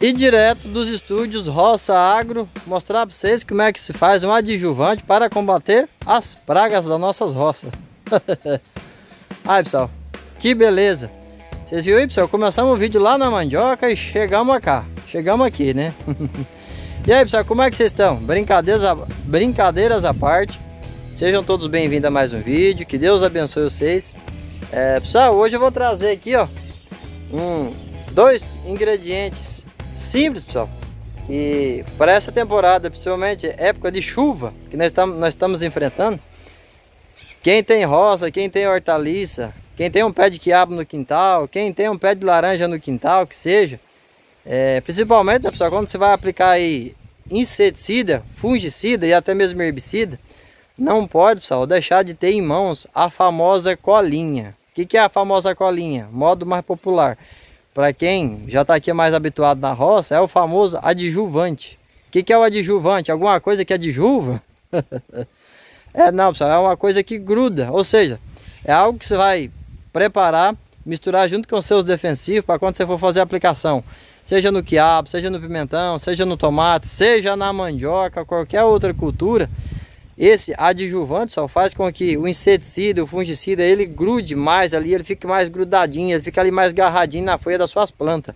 e direto dos estúdios Roça Agro mostrar para vocês como é que se faz um adjuvante para combater as pragas das nossas roças. aí pessoal, que beleza! Vocês viram aí pessoal, começamos o vídeo lá na mandioca e chegamos cá, chegamos aqui né? e aí pessoal, como é que vocês estão? Brincadeiras, a... brincadeiras à parte, sejam todos bem-vindos a mais um vídeo, que Deus abençoe vocês. É, pessoal, hoje eu vou trazer aqui ó, um, dois ingredientes simples, pessoal. Que para essa temporada, principalmente é época de chuva que nós estamos nós estamos enfrentando, quem tem roça, quem tem hortaliça, quem tem um pé de quiabo no quintal, quem tem um pé de laranja no quintal, que seja, é, principalmente, né, pessoal, quando você vai aplicar aí inseticida, fungicida e até mesmo herbicida, não pode, pessoal, deixar de ter em mãos a famosa colinha. O que, que é a famosa colinha? Modo mais popular para quem já está aqui mais habituado na roça, é o famoso adjuvante. O que, que, é o adjuvante? Alguma coisa que adjuva? é, não, pessoal, é uma coisa que gruda, ou seja, é algo que você vai preparar, misturar junto com seus defensivos para quando você for fazer a aplicação, seja no quiabo, seja no pimentão, seja no tomate, seja na mandioca, qualquer outra cultura, esse adjuvante só faz com que o inseticida, o fungicida, ele grude mais ali, ele fique mais grudadinho, ele fica ali mais garradinho na folha das suas plantas.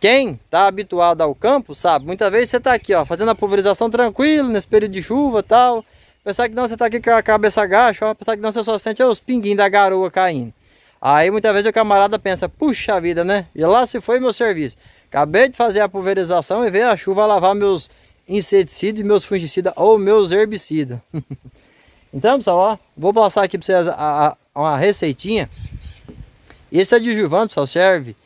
Quem está habituado ao campo sabe, muitas vezes você está aqui ó, fazendo a pulverização tranquilo, nesse período de chuva tal, pensar que não, você está aqui com a cabeça gacha, ó, pensar que não, você só sente é os pinguinhos da garoa caindo. Aí muitas vezes o camarada pensa, puxa vida, né? E lá se foi meu serviço. Acabei de fazer a pulverização e veio a chuva lavar meus inseticida, e meus fungicida ou meus herbicida. então, pessoal, ó, vou passar aqui para vocês a, a, uma receitinha. Esse adjuvante, pessoal, serve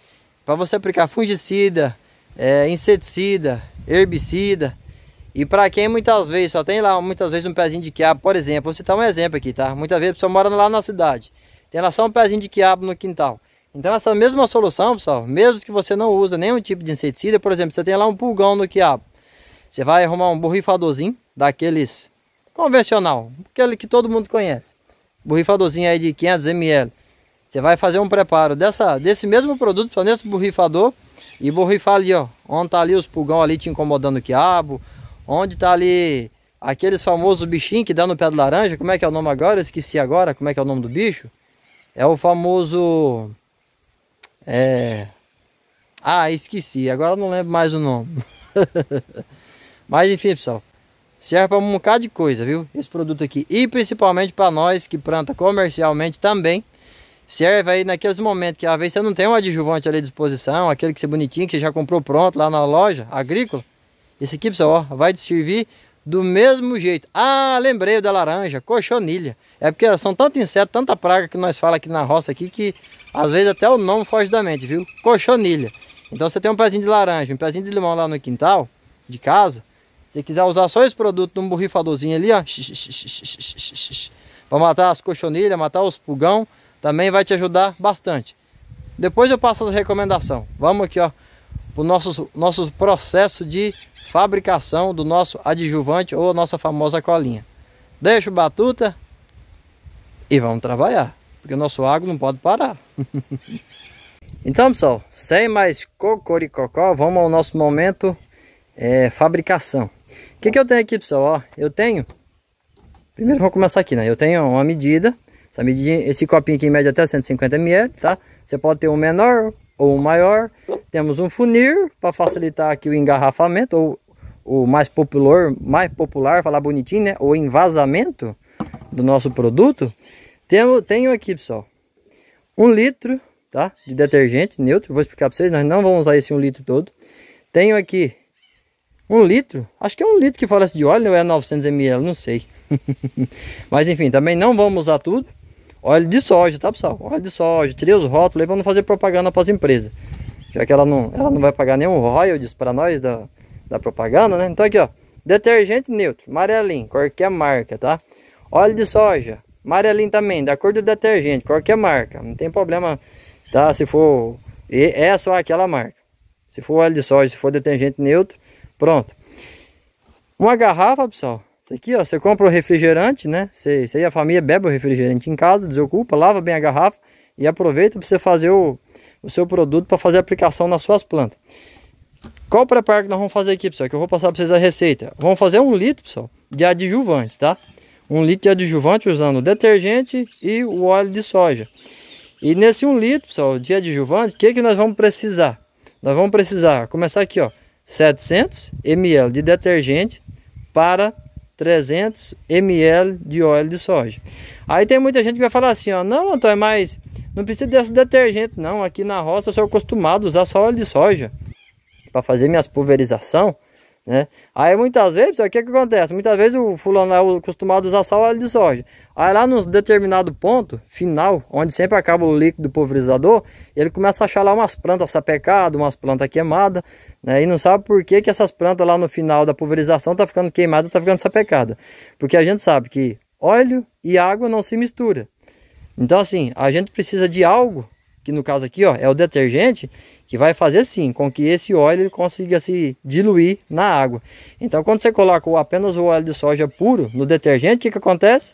para você aplicar fungicida, é, inseticida, herbicida. E para quem muitas vezes só tem lá, muitas vezes um pezinho de quiabo, por exemplo, vou citar um exemplo aqui, tá? Muitas vezes a pessoa mora lá na cidade, tem lá só um pezinho de quiabo no quintal. Então essa mesma solução, pessoal, mesmo que você não use nenhum tipo de inseticida, por exemplo, você tem lá um pulgão no quiabo. Você vai arrumar um borrifadorzinho daqueles convencional, aquele que todo mundo conhece. Borrifadorzinho aí de 500 ml. Você vai fazer um preparo dessa, desse mesmo produto para nesse borrifador e borrifar ali, ó. Onde tá ali os pulgão ali te incomodando o quiabo, onde tá ali aqueles famosos bichinhos que dá no pé de laranja, como é que é o nome agora? Eu esqueci agora como é que é o nome do bicho. É o famoso... É... Ah, esqueci, agora não lembro mais o nome. Mas enfim, pessoal, serve para um bocado de coisa, viu? Esse produto aqui. E principalmente para nós que planta comercialmente também. Serve aí naqueles momentos que às vezes você não tem um adjuvante ali à disposição, aquele que você é bonitinho, que você já comprou pronto lá na loja agrícola. Esse aqui, pessoal, ó, vai te servir do mesmo jeito. Ah, lembrei da laranja, cochonilha. É porque são tanto inseto, tanta praga que nós falamos aqui na roça aqui que às vezes até o nome foge da mente, viu? Cochonilha. Então você tem um pezinho de laranja, um pezinho de limão lá no quintal de casa, se quiser usar só esse produto num borrifadorzinho ali, ó. Para matar as cochonilhas, matar os pulgão, também vai te ajudar bastante. Depois eu passo a recomendação. Vamos aqui, ó, o nosso, nosso processo de fabricação do nosso adjuvante ou a nossa famosa colinha. Deixa o batuta e vamos trabalhar, porque o nosso água não pode parar. então, pessoal, sem mais cocoricocó, vamos ao nosso momento é, fabricação. O que, que eu tenho aqui, pessoal? Ó, eu tenho... Primeiro vamos começar aqui, né? Eu tenho uma medida. Essa medida, esse copinho aqui mede até 150 ml, tá? Você pode ter um menor ou um maior. Temos um funil para facilitar aqui o engarrafamento, ou o mais popular, mais popular, falar bonitinho, né? O envasamento do nosso produto. Tenho, tenho aqui, pessoal, um litro, tá? De detergente neutro. Vou explicar para vocês, nós não vamos usar esse um litro todo. Tenho aqui um litro? Acho que é um litro que fala de óleo, né? ou é 900ml, não sei. Mas enfim, também não vamos usar tudo. Óleo de soja, tá pessoal? Óleo de soja, tirei os rótulos aí para não fazer propaganda para as empresas. Já que ela não, ela não vai pagar nenhum royalties para nós da, da propaganda, né? Então aqui, ó. Detergente neutro, amarelinho, qualquer marca, tá? Óleo de soja, amarelinho também, da cor do detergente, qualquer marca. Não tem problema, tá? Se for... É só aquela marca. Se for óleo de soja, se for detergente neutro Pronto. Uma garrafa, pessoal. Isso aqui, ó, você compra o refrigerante, né? Você, a família bebe o refrigerante em casa, desocupa, lava bem a garrafa e aproveita para você fazer o, o seu produto para fazer aplicação nas suas plantas. Qual preparo que nós vamos fazer aqui, pessoal? Que eu vou passar para vocês a receita. Vamos fazer um litro, pessoal, de adjuvante, tá? Um litro de adjuvante usando detergente e o óleo de soja. E nesse um litro, pessoal, de adjuvante, o que, que nós vamos precisar? Nós vamos precisar começar aqui, ó. 700 ml de detergente para 300 ml de óleo de soja. Aí tem muita gente que vai falar assim, ó, não, Antônio, mas não precisa desse detergente, não. Aqui na roça eu sou acostumado a usar só óleo de soja para fazer minhas pulverização. Né? Aí muitas vezes, o que, que acontece? Muitas vezes o fulano é acostumado a usar só óleo de soja. Aí lá num determinado ponto, final, onde sempre acaba o líquido pulverizador, ele começa a achar lá umas plantas sapecadas, umas plantas queimadas, né? E não sabe por que, que essas plantas lá no final da pulverização tá ficando queimada, tá ficando sapecada. Porque a gente sabe que óleo e água não se mistura. Então assim, a gente precisa de algo que no caso aqui ó, é o detergente, que vai fazer assim com que esse óleo ele consiga se diluir na água. Então quando você coloca apenas o óleo de soja puro no detergente, o que, que acontece?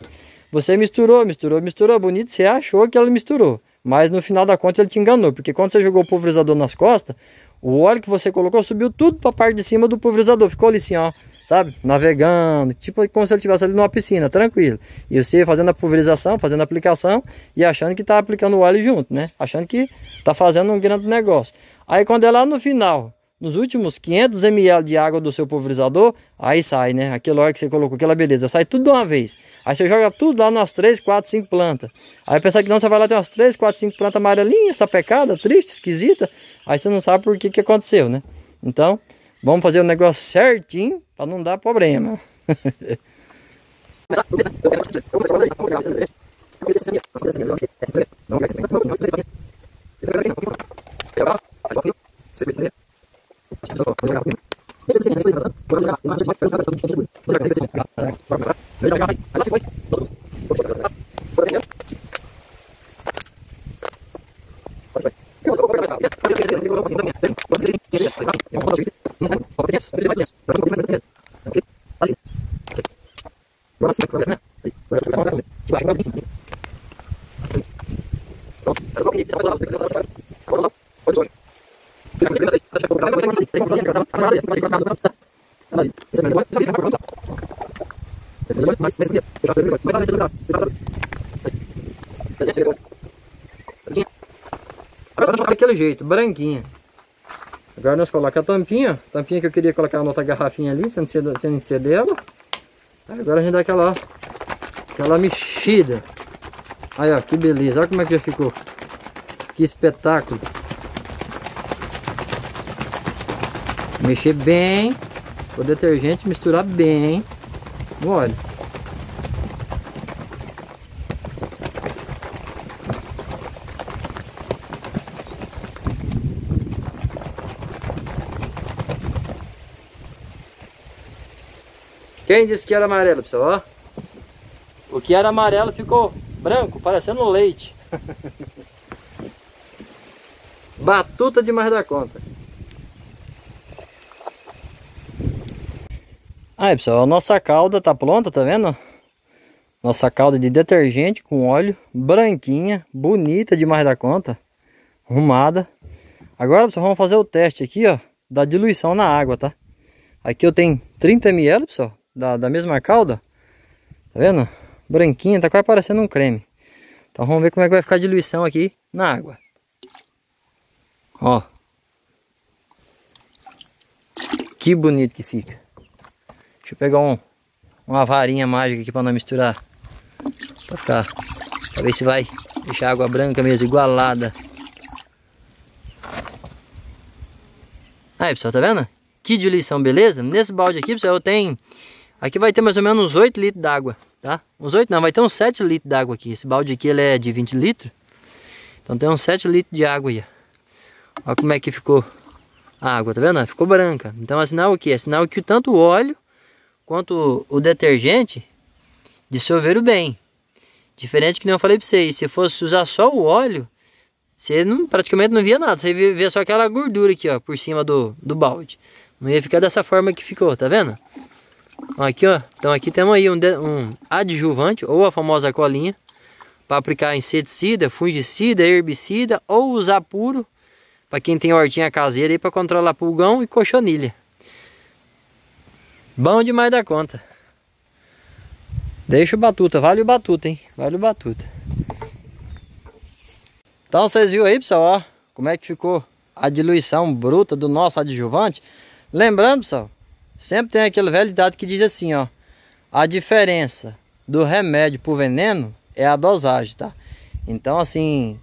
Você misturou, misturou, misturou, bonito, você achou que ele misturou. Mas no final da conta ele te enganou, porque quando você jogou o pulverizador nas costas, o óleo que você colocou subiu tudo para a parte de cima do pulverizador, ficou ali assim ó, sabe? Navegando, tipo como se ele estivesse ali numa piscina, tranquilo. E você fazendo a pulverização, fazendo a aplicação e achando que está aplicando o óleo junto, né? Achando que está fazendo um grande negócio. Aí quando é lá no final, nos últimos 500 ml de água do seu pulverizador, aí sai, né? Aquela hora que você colocou, aquela beleza, sai tudo de uma vez. Aí você joga tudo lá nas 3, 4, 5 plantas. Aí pensar que não, você vai lá ter umas 3, 4, 5 plantas amarelinhas, sapecadas, triste, esquisita. Aí você não sabe por que que aconteceu, né? Então, Vamos fazer o negócio certinho para não dar problema. Agora daquele jeito, branquinha. Agora nós colocamos a tampinha. Tampinha que eu queria colocar na outra garrafinha ali, sem ser, sem ser dela. Agora a gente dá aquela, aquela mexida. Aí, ó, que beleza. Olha como é que já ficou. Que espetáculo. Mexer bem. O detergente misturar bem. olha óleo. Quem disse que era amarelo, pessoal? Ó? O que era amarelo ficou branco, parecendo leite. Batuta demais da conta. Aí, pessoal, a nossa calda tá pronta, tá vendo? Nossa calda de detergente com óleo, branquinha, bonita demais da conta, arrumada. Agora, pessoal, vamos fazer o teste aqui, ó, da diluição na água, tá? Aqui eu tenho 30 ml, pessoal, da, da mesma calda Tá vendo? Branquinha, tá quase parecendo um creme. Então vamos ver como é que vai ficar a diluição aqui na água. Ó. Que bonito que fica. Deixa eu pegar um, uma varinha mágica aqui para não misturar. Pra ficar. Pra ver se vai deixar a água branca mesmo, igualada. Aí pessoal, tá vendo? Que diluição, beleza? Nesse balde aqui, pessoal, eu tenho Aqui vai ter mais ou menos uns 8 litros d'água, tá? Uns 8 não, vai ter uns 7 litros d'água aqui. Esse balde aqui ele é de 20 litros. Então tem uns 7 litros de água aí. Olha como é que ficou a água, tá vendo? Ficou branca. Então é sinal o que? É sinal que tanto o óleo quanto o detergente dissolveram bem. Diferente que nem eu falei pra vocês, se fosse usar só o óleo, você não, praticamente não via nada, você via só aquela gordura aqui, ó, por cima do, do balde. Não ia ficar dessa forma que ficou, tá vendo? Aqui, ó. Então aqui temos aí um, um adjuvante ou a famosa colinha para aplicar inseticida, fungicida, herbicida ou usar puro para quem tem hortinha caseira aí para controlar pulgão e cochonilha. Bom demais da conta. Deixa o batuta, vale o batuta, hein? Vale o batuta. Então vocês viram aí, pessoal, ó, como é que ficou a diluição bruta do nosso adjuvante. Lembrando, pessoal, Sempre tem aquele velho ditado que diz assim, ó. A diferença do remédio pro veneno é a dosagem, tá? Então, assim,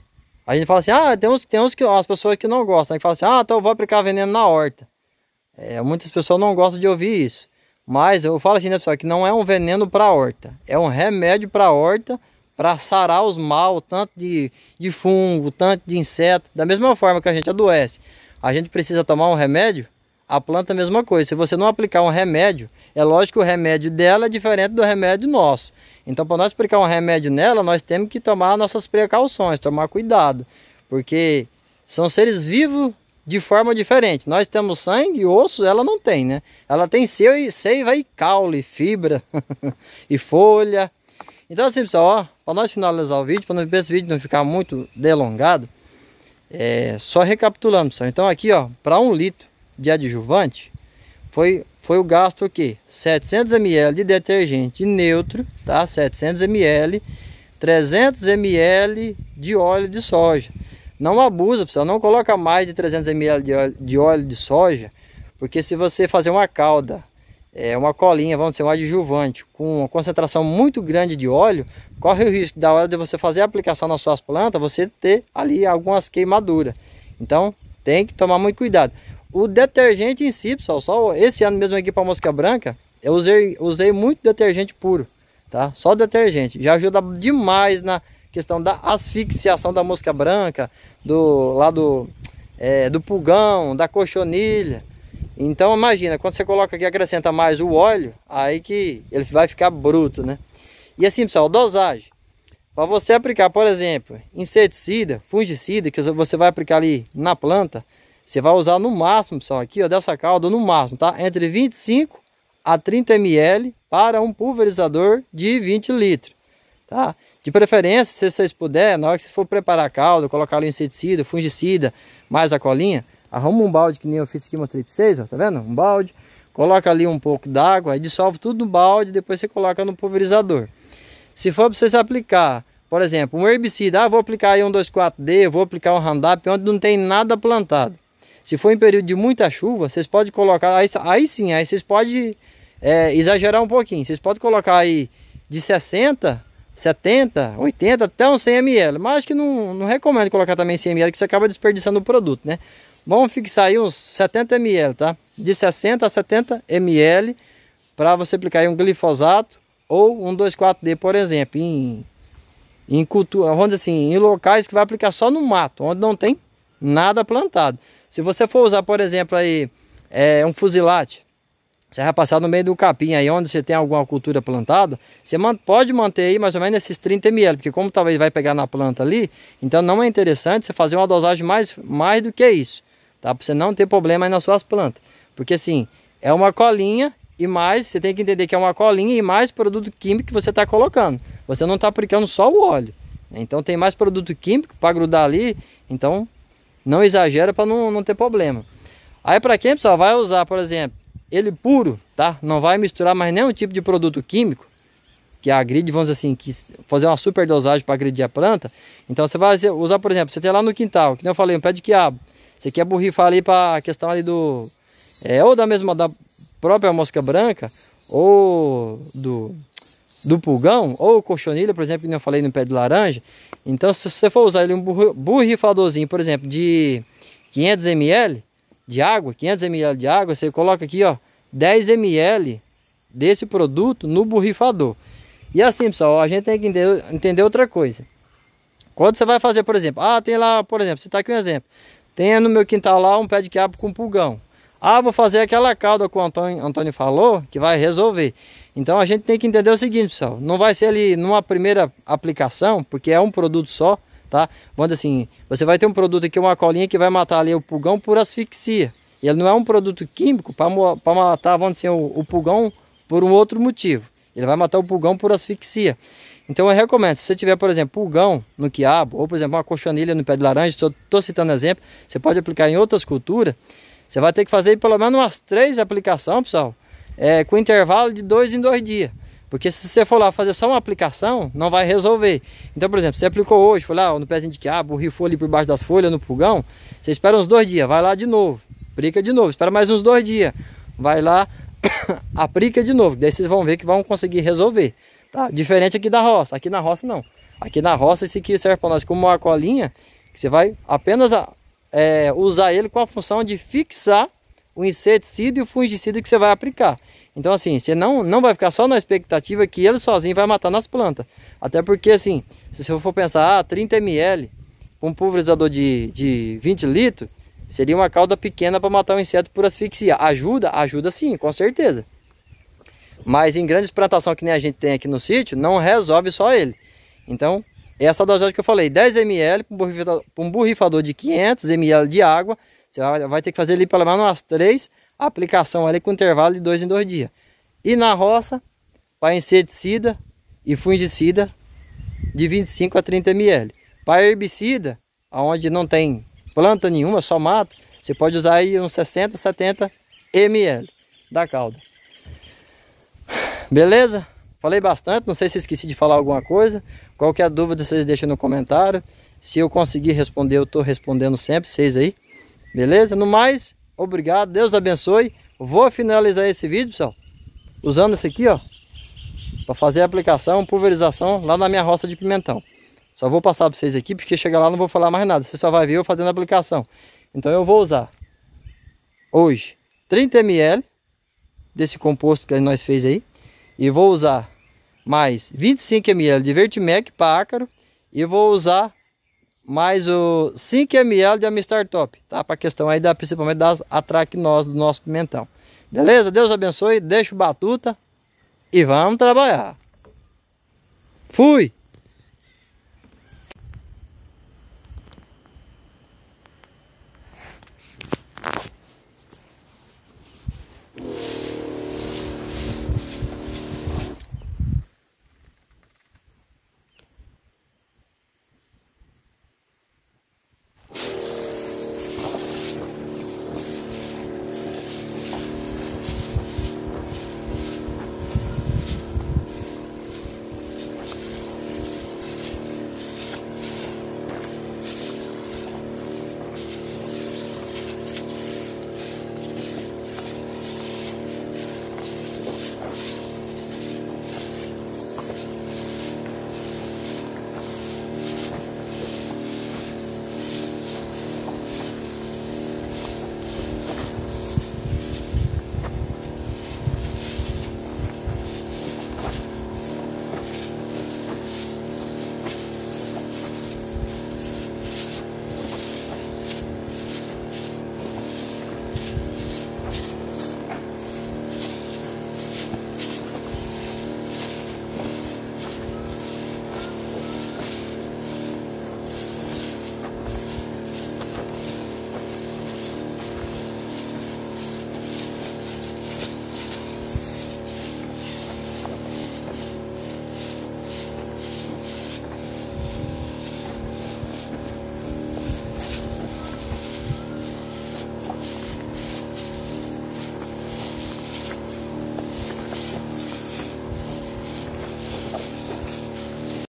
a gente fala assim, ah, tem uns, tem uns que as pessoas que não gostam, né, que falam assim, ah, então eu vou aplicar veneno na horta. É, muitas pessoas não gostam de ouvir isso. Mas eu falo assim, né, pessoal, que não é um veneno para horta, é um remédio para horta para sarar os mal, tanto de, de fungo, tanto de inseto. Da mesma forma que a gente adoece, a gente precisa tomar um remédio a planta é a mesma coisa. Se você não aplicar um remédio, é lógico que o remédio dela é diferente do remédio nosso. Então, para nós aplicar um remédio nela, nós temos que tomar nossas precauções, tomar cuidado, porque são seres vivos de forma diferente. Nós temos sangue e osso, ela não tem, né? Ela tem seiva e caule, fibra e folha. Então, assim, pessoal, para nós finalizar o vídeo, para esse vídeo não ficar muito delongado, é só recapitulando, pessoal. Então, aqui, ó, para um litro de adjuvante foi, foi o gasto aqui, 700 ml de detergente neutro, tá? 700 ml, 300 ml de óleo de soja. Não abusa, pessoal, não coloca mais de 300 ml de óleo de, óleo de soja, porque se você fazer uma calda, é, uma colinha, vamos dizer, um adjuvante, com uma concentração muito grande de óleo, corre o risco da hora de você fazer a aplicação nas suas plantas, você ter ali algumas queimaduras. Então, tem que tomar muito cuidado. O detergente em si, pessoal, só esse ano mesmo aqui para mosca branca, eu usei, usei muito detergente puro, tá? Só detergente. Já ajuda demais na questão da asfixiação da mosca branca, do lado é, do pulgão, da cochonilha. Então imagina, quando você coloca aqui, acrescenta mais o óleo, aí que ele vai ficar bruto, né? E assim, pessoal, dosagem. Para você aplicar, por exemplo, inseticida, fungicida, que você vai aplicar ali na planta, você vai usar no máximo, pessoal, aqui ó, dessa calda no máximo, tá? Entre 25 a 30 ml para um pulverizador de 20 litros, tá? De preferência, se vocês puderem, na hora que você for preparar a calda, colocar ali inseticida, fungicida, mais a colinha, arruma um balde que nem eu fiz aqui, mostrei para vocês, ó, tá vendo? Um balde, coloca ali um pouco d'água, dissolve tudo no balde, depois você coloca no pulverizador. Se for para vocês aplicar, por exemplo, um herbicida, ah, vou aplicar aí um 2,4-D, vou aplicar um Roundup, onde não tem nada plantado. Se for em período de muita chuva, vocês podem colocar, aí, aí sim, aí vocês podem é, exagerar um pouquinho. Vocês podem colocar aí de 60, 70, 80, até uns 100 ml. Mas acho que não, não recomendo colocar também 100 ml, que você acaba desperdiçando o produto, né? Vamos fixar aí uns 70 ml, tá? De 60 a 70 ml para você aplicar aí um glifosato ou um 2,4-D, por exemplo, em, em cultura, vamos assim, em locais que vai aplicar só no mato, onde não tem nada plantado. Se você for usar, por exemplo, aí, é, um fuzilate, você vai passar no meio do capim aí, onde você tem alguma cultura plantada, você pode manter aí mais ou menos esses 30 ml, porque como talvez vai pegar na planta ali, então não é interessante você fazer uma dosagem mais, mais do que isso, tá? Para você não ter problema aí nas suas plantas. Porque assim, é uma colinha e mais, você tem que entender que é uma colinha e mais produto químico que você está colocando. Você não está aplicando só o óleo. Né? Então tem mais produto químico para grudar ali, então não exagera para não, não ter problema. Aí para quem só vai usar, por exemplo, ele puro, tá? Não vai misturar mais nenhum tipo de produto químico que agride, vamos dizer assim, que fazer uma super dosagem para agredir a planta. Então você vai usar, por exemplo, você tem lá no quintal, que eu falei, um pé de quiabo. Você quer borrifar ali para a questão ali do é, ou da mesma da própria mosca branca ou do do pulgão, ou colchonilha, por exemplo, que eu falei no pé de laranja. Então, se você for usar ele um borrifadorzinho, por exemplo, de 500 ml de água, 500 ml de água, você coloca aqui, ó, 10 ml desse produto no borrifador. E assim, pessoal, a gente tem que entender, entender outra coisa. Quando você vai fazer, por exemplo, ah, tem lá, por exemplo, você tá aqui um exemplo. Tem no meu quintal lá um pé de quiabo com pulgão. Ah, vou fazer aquela calda que o Antônio, Antônio falou, que vai resolver. Então a gente tem que entender o seguinte, pessoal. Não vai ser ali numa primeira aplicação, porque é um produto só, tá? Vamos assim, você vai ter um produto aqui, uma colinha que vai matar ali o pulgão por asfixia. E ele não é um produto químico para matar, vamos dizer, assim, o, o pulgão por um outro motivo. Ele vai matar o pulgão por asfixia. Então eu recomendo, se você tiver, por exemplo, pulgão no quiabo, ou por exemplo, uma cochonilha no pé de laranja, estou citando exemplo, você pode aplicar em outras culturas, você vai ter que fazer pelo menos umas três aplicações, pessoal, é, com intervalo de dois em dois dias. Porque se você for lá fazer só uma aplicação, não vai resolver. Então, por exemplo, você aplicou hoje, foi lá no pezinho de quiabo, rifou ali por baixo das folhas, no pulgão, você espera uns dois dias, vai lá de novo, aplica de novo, espera mais uns dois dias, vai lá, aplica de novo. Daí vocês vão ver que vão conseguir resolver. Tá? Diferente aqui da roça, aqui na roça não. Aqui na roça esse aqui serve para nós como uma colinha, que você vai apenas é, usar ele com a função de fixar o inseticida e o fungicida que você vai aplicar. Então assim, você não, não vai ficar só na expectativa que ele sozinho vai matar nas plantas. Até porque assim, se você for pensar, ah, 30 ml, um pulverizador de, de 20 litros, seria uma cauda pequena para matar o um inseto por asfixia. Ajuda? Ajuda sim, com certeza. Mas em grandes plantações que nem a gente tem aqui no sítio, não resolve só ele. Então, essa é dosagem que eu falei, 10 ml para um borrifador, de 500 ml de água. Você vai ter que fazer ali pelo menos umas 3 aplicação ali com intervalo de 2 em 2 dias. E na roça, para inseticida e fungicida, de 25 a 30 ml. Para herbicida, aonde não tem planta nenhuma, só mato, você pode usar aí uns 60, 70 ml da calda. Beleza? Falei bastante, não sei se esqueci de falar alguma coisa. Qualquer é dúvida vocês deixam no comentário. Se eu conseguir responder, eu estou respondendo sempre, vocês aí. Beleza? No mais, obrigado, Deus abençoe. Vou finalizar esse vídeo, pessoal, usando esse aqui, ó, para fazer a aplicação, pulverização lá na minha roça de pimentão. Só vou passar para vocês aqui, porque chegar lá não vou falar mais nada. Você só vai ver eu fazendo a aplicação. Então eu vou usar hoje 30 ml desse composto que nós fez aí. E vou usar mais 25 ml de Vertimec para ácaro e vou usar mais o 5 ml de Amistar Top, tá? Para a questão aí da, principalmente das atracnoses do nosso pimentão. Beleza? Deus abençoe, deixa o batuta e vamos trabalhar. Fui!